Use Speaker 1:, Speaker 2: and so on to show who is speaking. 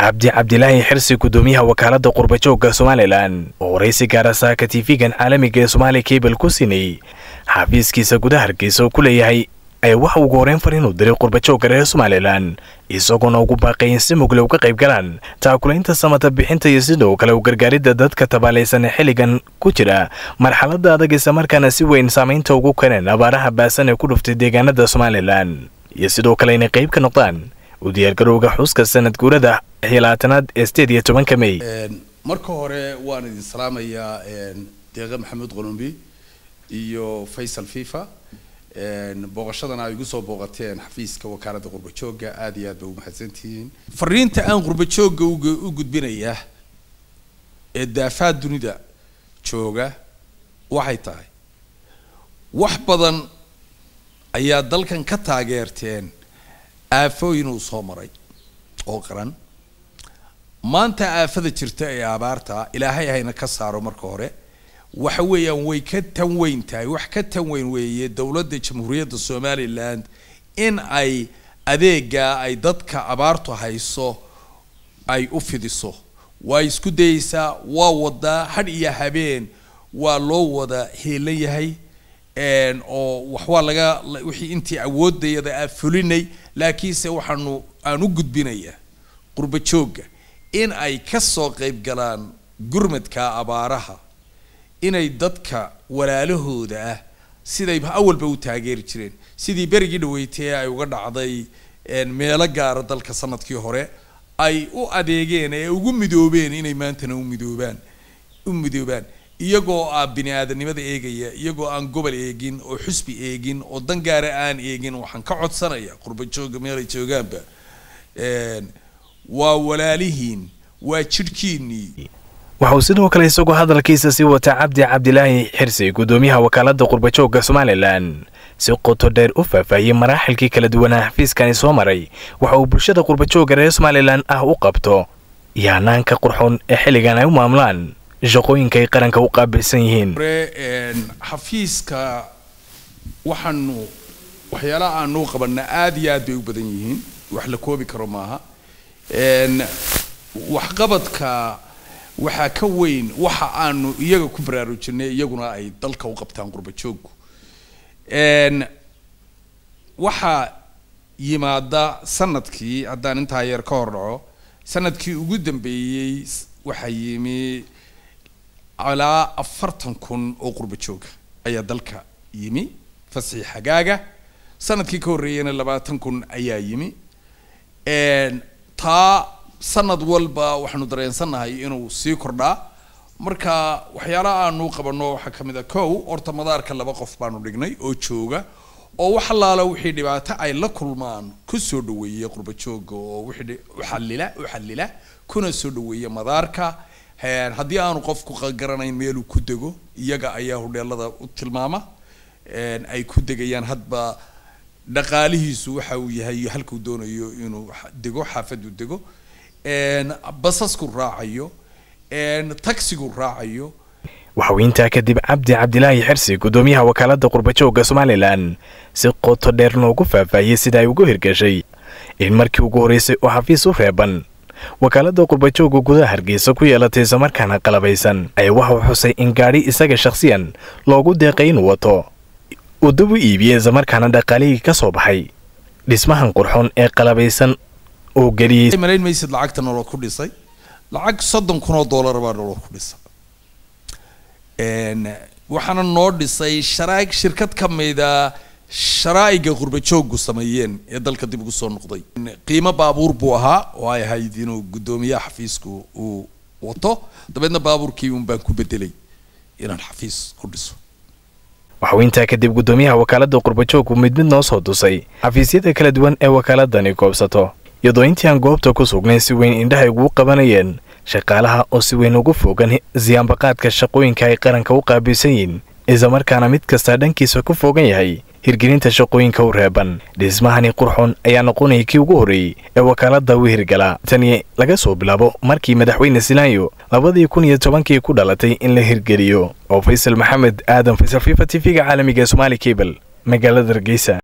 Speaker 1: cabdi cabdilaahi xirsi gudoomiyaha wakaaladda qurbajoogga somalilan oo waraysi gaara saaka tv-gan caalamiga ee somaali kebel ku siinay xafiiskiisa gudaha hargeysa oo ku leeyahay ayaa waxa ugu horeyn far inuu diray qurbajoogga reer somalilan isagoona ugu baaqay in si mugle uga qayb galaan taakulaynta samata bixinta iyo sidoo kale u gargaaridda dadka tabaalaysan ee xilligan ku jira marxaladda adag islamarkaana si weyn saamaynta ugu keeneen abaaraha baasan ee ku dhuftay deegaanada somalilan iyo sidoo kale inay qayb ka noqdaan u diyaargarowga xuska sanad guurada iyo ee sideed iyo tobanka may
Speaker 2: marka hore waan idin salaamayaa deeqa maxamed qolombi iyo faysal fifa booqashadana ay igu soo booqateen xafiiska wakaaladda qurba joogga aad iyo aad ba u mahadsantihiin fariinta aan qurba u gudbinaya ee daafaad dunida jooga waxay tahay wax badan ayaa dalkan ka taageerteen aafooyin inuu soo maray oo qaran maanta aafada jirta ee abaarta ilaahay hayna ka saaro marka hore waxa weeyaan way ka tan weyn tahay wax ka tan weyn weeye dowladda jamhuuriyadda somalilan in ay adeegaa ay dadka abaartu hayso ay u fidiso waa isku dayeysaa waa wadaa hadh iyo habeen waa loo wada heelan yahay oo waxwaa laga wixii intii awoodayada aa fulinay laakiinse waxaanu aan u gudbinaya qurba in ay ka soo qayb galaan gurmadka abaaraha inay dadka walaalahooda ah siday awalba u taageeri jireen sidii berigii dhaweetee ay uga dhacday meelo gaara dalka sanadkii hore ay u adeegeen ee ugu midoobeen inay maantana umidoobaan u midoobaan iyagoo aa ah bini aadamnimada eegaya iyagoo aan gobol eegin oo xusbi eegin oo dangaara aan eegin waxaan ka codsanaya qurbajooga meelay joogaanba waa walaalihiin waa jidhkiinnii
Speaker 1: waxauu sidoo kale isagoo hadalkiisa sii wata cabdi cabdilaahi xirsi guddoomiyaha wakaalada qurbajoogga somalilan si qoto dheer u faahfaahiyey maraaxilkii kala duwanaa xafiiskani soo maray waxa uu bulshada qurbajoogga reer somalilan ah u qabto iyo hanaanka qurxoon ee xilligan ay u maamulaan shaqooyinka ay qaranka u qaabilsan yihiin
Speaker 2: xafiiska waxaanu waxyaalaha aanu qabanna aad iyo aad bay u badan yihiin wax la koobi karo maaha waxqabadka waxaa ka weyn waxa aanu iyaga ku baraarujinay iyaguna ay dalka u qabtaan qurbajoogku waxaa yimaada sanadkii haddaan intaa yar ka hor dhaco sanadkii ugu dambeeyey waxaa yimi calaa afartan kun oo qurbajooga ayaa dalka yimi fasxii xagaaga sanadkii ka horreeyeyna labaatan kun ayaa yimi taa sanad walba waxaanu dareensannahay inuu sii kordhaa marka waxyaalaha aanu qabanno waxaa kamid a kow horta madaarka laba qof baanu dhignay oo jooga oo wax allaala wixii dhibaato ay la kulmaan ku soo dhaweeya qurbajooga oo wixii u xallila kuna soo dhaweeya madaarka haddii aanu qofku qaranayn meeluu ku dego iyaga ayaa hodheelada u tilmaama ay ku degayaan hadba dhaqaalihiisu waxa uu yahay halkuu doonayo inuu dego xaafadu dego basasku raacayo tagsigu raacayo
Speaker 1: waxweyntaa kadib cabdi cabdilaahi xirsi guddoomiyaha wakaaladda qurbajoogga somalilan si qoto dheer noogu faahfaahiyey sida ay ugu hirgashay in markii ugu horraysay uu xafiis u reeban wakaaladda qurbajoogga gudaha hargeysa ku yeelatay islamarkaana qalabaysan ayaa waxauu xusay in gaadhi isaga shakhsiyan loogu deeqay inuu wato uu waddo u iibiyey islamarkaana dhaqaalihii ka soo baxay dhismahan qurxoon ee qalabaysan uu geliyey
Speaker 2: lacagta naloo ku dhisay lacag soddon kunoo oo doolar baa nolol ku dhisay waxaana noo dhisay sharaa'ig shirkad ka mida sharaa'iga qurbajoogu sameeyeen ee dalka dib ugu soo noqday qiimo baabuur buu ahaa oo ay ahayd inuu guddoomiyaha xafiisku uu wato dabeedna baabuurkii uun baan ku bedelay inaan
Speaker 1: xafiis ku dhiso waxweyntaa kadib guddoomiyaha wakaaladda qurbajoogku mid mid noo soo dusay xafiisyada kala duwan ee wakaaladani goobsato iyadoo intii aan goobta ku sugnayn si weyn indhahay uguu qabanayeen shaqaalaha oo si weyn ugu foogan siyaanbaqaadka shaqooyinka ay qaranka u qaabilsan yihin isla markaana mid kastaa dhankiisa ku fogan yahay hirgelinta shaqooyinka u reeban dhismahani qurxoon ayaa noqonaya kii ugu horreeyey ee wakaalada wehergala tani laga soo bilaabo markii madaxweyne silaayo labadii kun iyo tobankii ku dhalatay in la hirgeliyo oo faysal maxamed aadan faysal fifa t v-ga caalamiga somaali kabel magaalada hargeysa